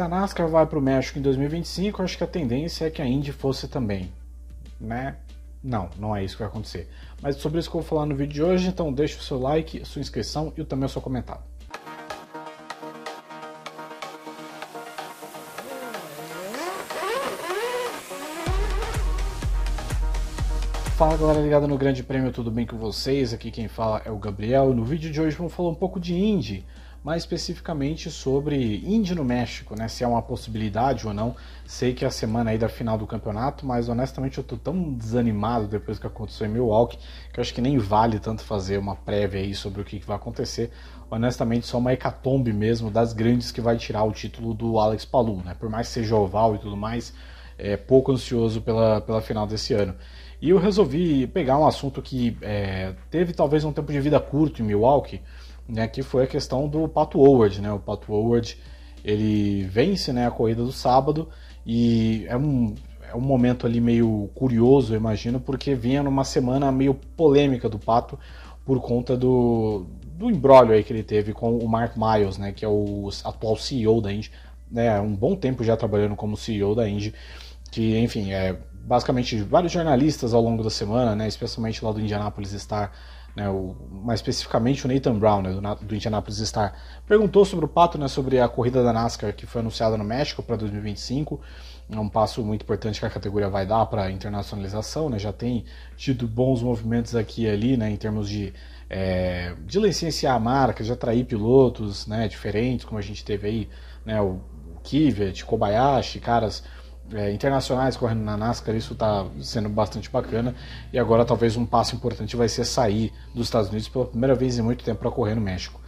Se a NASCAR vai para o México em 2025, acho que a tendência é que a Indy fosse também, né? Não, não é isso que vai acontecer. Mas sobre isso que eu vou falar no vídeo de hoje, então deixa o seu like, sua inscrição e também o seu comentário. Fala galera ligada no Grande Prêmio, tudo bem com vocês? Aqui quem fala é o Gabriel. No vídeo de hoje vamos falar um pouco de Indy mais especificamente sobre Indy no México, né? Se é uma possibilidade ou não. Sei que é a semana aí da final do campeonato, mas honestamente eu tô tão desanimado depois que aconteceu em Milwaukee que eu acho que nem vale tanto fazer uma prévia aí sobre o que, que vai acontecer. Honestamente, só uma hecatombe mesmo das grandes que vai tirar o título do Alex Palou, né? Por mais que seja oval e tudo mais, é pouco ansioso pela, pela final desse ano. E eu resolvi pegar um assunto que é, teve talvez um tempo de vida curto em Milwaukee né, que foi a questão do Pato Howard, né? O Pato Howard, ele vence, né, a corrida do sábado e é um é um momento ali meio curioso, eu imagino, porque vinha numa semana meio polêmica do Pato por conta do, do embrólio aí que ele teve com o Mark Miles, né, que é o atual CEO da Indy, né, um bom tempo já trabalhando como CEO da Indy, que, enfim, é basicamente vários jornalistas ao longo da semana, né, especialmente lá do Indianapolis Star, né, o, mais especificamente o Nathan Brown, né, do, do Indianapolis Star, perguntou sobre o pato, né, sobre a corrida da NASCAR que foi anunciada no México para 2025. É um passo muito importante que a categoria vai dar para a internacionalização. Né, já tem tido bons movimentos aqui e ali né, em termos de, é, de licenciar marcas, de atrair pilotos né, diferentes, como a gente teve aí né, o Kvyat, Kobayashi, caras é, internacionais correndo na NASCAR, isso está sendo bastante bacana. E agora, talvez um passo importante vai ser sair dos Estados Unidos pela primeira vez em muito tempo para correr no México.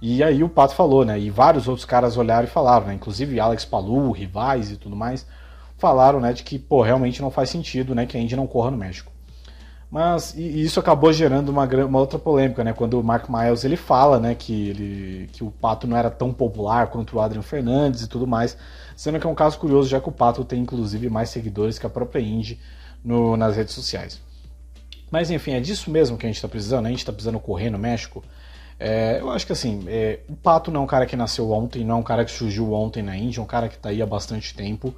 E aí o Pato falou, né? E vários outros caras olharam e falaram, né? Inclusive Alex Palu, rivais e tudo mais, falaram, né? De que, pô, realmente não faz sentido, né? Que a Indy não corra no México. Mas e isso acabou gerando uma, uma, outra polêmica, né? Quando o Mark Miles ele fala, né, que, ele, que o Pato não era tão popular quanto o Adrian Fernandes e tudo mais, sendo que é um caso curioso, já que o Pato tem inclusive mais seguidores que a própria Indy no, nas redes sociais. Mas enfim, é disso mesmo que a gente está precisando. A gente está precisando correr no México. É, eu acho que assim, é, o Pato não é um cara que nasceu ontem, não é um cara que surgiu ontem na Índia, é um cara que está aí há bastante tempo.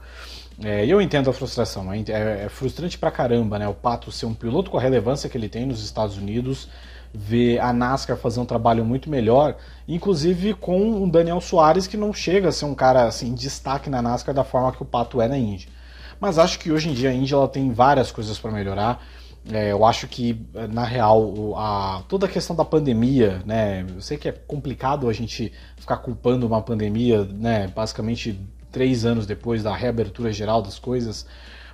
É, eu entendo a frustração, é, é, é, frustrante pra caramba, né? O Pato ser um piloto com a relevância que ele tem nos Estados Unidos, ver a NASCAR fazer um trabalho muito melhor, inclusive com o Daniel Soares, que não chega a ser um cara assim, destaque na NASCAR da forma que o Pato é na Índia. Mas acho que hoje em dia a Índia ela tem várias coisas para melhorar. É, eu acho que, eh, na real, a, toda a questão da pandemia, né? Eu sei que é complicado a gente ficar culpando uma pandemia, né? Basicamente três anos depois da reabertura geral das coisas,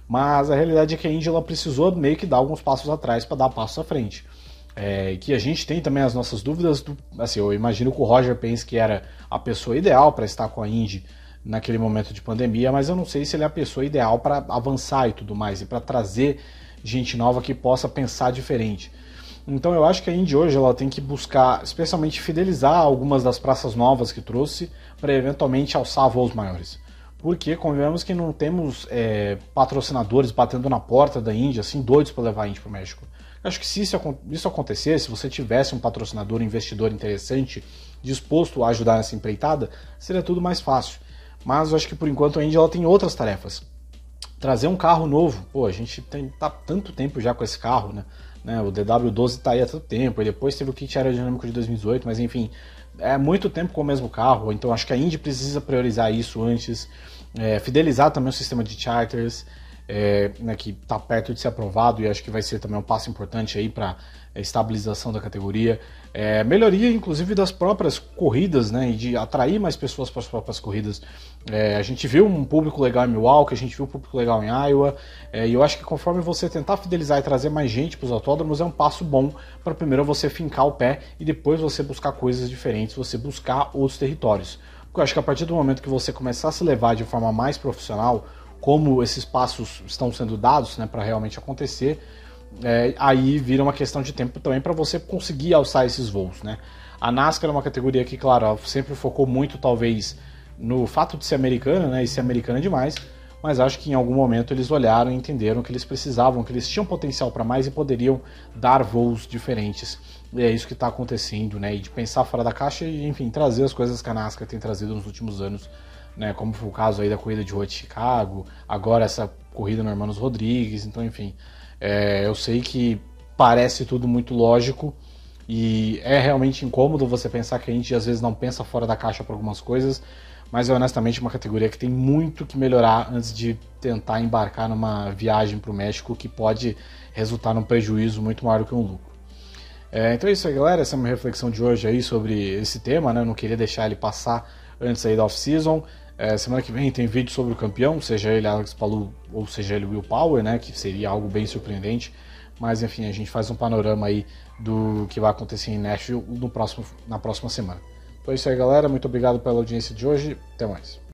mas a realidade é que a Índia ela precisou meio que dar alguns passos atrás para dar passos à frente. É, que a gente tem também as nossas dúvidas. Do, assim, eu imagino que o Roger pense que era a pessoa ideal para estar com a Indy naquele momento de pandemia, mas eu não sei se ele é a pessoa ideal para avançar e tudo mais, e para trazer gente nova que possa pensar diferente. Então eu acho que a Indy hoje ela tem que buscar, especialmente fidelizar algumas das praças novas que trouxe para eventualmente alçar voos maiores. Porque convenhamos que não temos é, patrocinadores batendo na porta da Índia, assim, doidos para levar a Indy para o México. Eu acho que se isso, isso acontecer, se você tivesse um patrocinador, investidor interessante, disposto a ajudar nessa empreitada, seria tudo mais fácil. Mas eu acho que por enquanto a Índia ela tem outras tarefas trazer um carro novo. Pô, a gente tem, tá tanto tempo já com esse carro, né? né? O DW12 tá aí há tanto tempo, e depois teve o kit aerodinâmico de 2018, mas enfim, é muito tempo com o mesmo carro, então acho que a Indy precisa priorizar isso antes, é, fidelizar também o sistema de charters, é, né, que está perto de ser aprovado e acho que vai ser também um passo importante aí para é, estabilização da categoria, é, melhoria inclusive das próprias corridas, né, e de atrair mais pessoas para as próprias corridas. É, a gente viu um público legal em Milwaukee, a gente viu um público legal em Iowa, é, e eu acho que conforme você tentar fidelizar e trazer mais gente para os autódromos, é um passo bom para primeiro você fincar o pé e depois você buscar coisas diferentes, você buscar outros territórios. Porque eu acho que a partir do momento que você começar a se levar de forma mais profissional, como esses passos estão sendo dados né, para realmente acontecer, é, aí vira uma questão de tempo também para você conseguir alçar esses voos. Né? A NASCAR é uma categoria que, claro, sempre focou muito, talvez, no fato de ser americana né, e ser americana demais, mas acho que em algum momento eles olharam e entenderam que eles precisavam, que eles tinham potencial para mais e poderiam dar voos diferentes. E é isso que está acontecendo, né? E de pensar fora da caixa e, enfim, trazer as coisas que a NASCAR tem trazido nos últimos anos né? Como foi o caso aí da corrida de rua de Chicago, agora essa corrida no Hermanos Rodrigues, então enfim. É, eu sei que parece tudo muito lógico e é realmente incômodo você pensar que a gente às vezes não pensa fora da caixa para algumas coisas, mas é honestamente uma categoria que tem muito que melhorar antes de tentar embarcar numa viagem para o México que pode resultar num prejuízo muito maior do que um lucro. É, então é isso aí, galera. Essa é uma reflexão de hoje aí sobre esse tema, né? Eu não queria deixar ele passar antes aí da off-season. É, semana que vem tem vídeo sobre o campeão, seja ele Alex Palu ou seja ele Will Power, né, que seria algo bem surpreendente. Mas enfim, a gente faz um panorama aí do que vai acontecer em Nashville no próximo, na próxima semana. Então é isso aí, galera. Muito obrigado pela audiência de hoje. Até mais.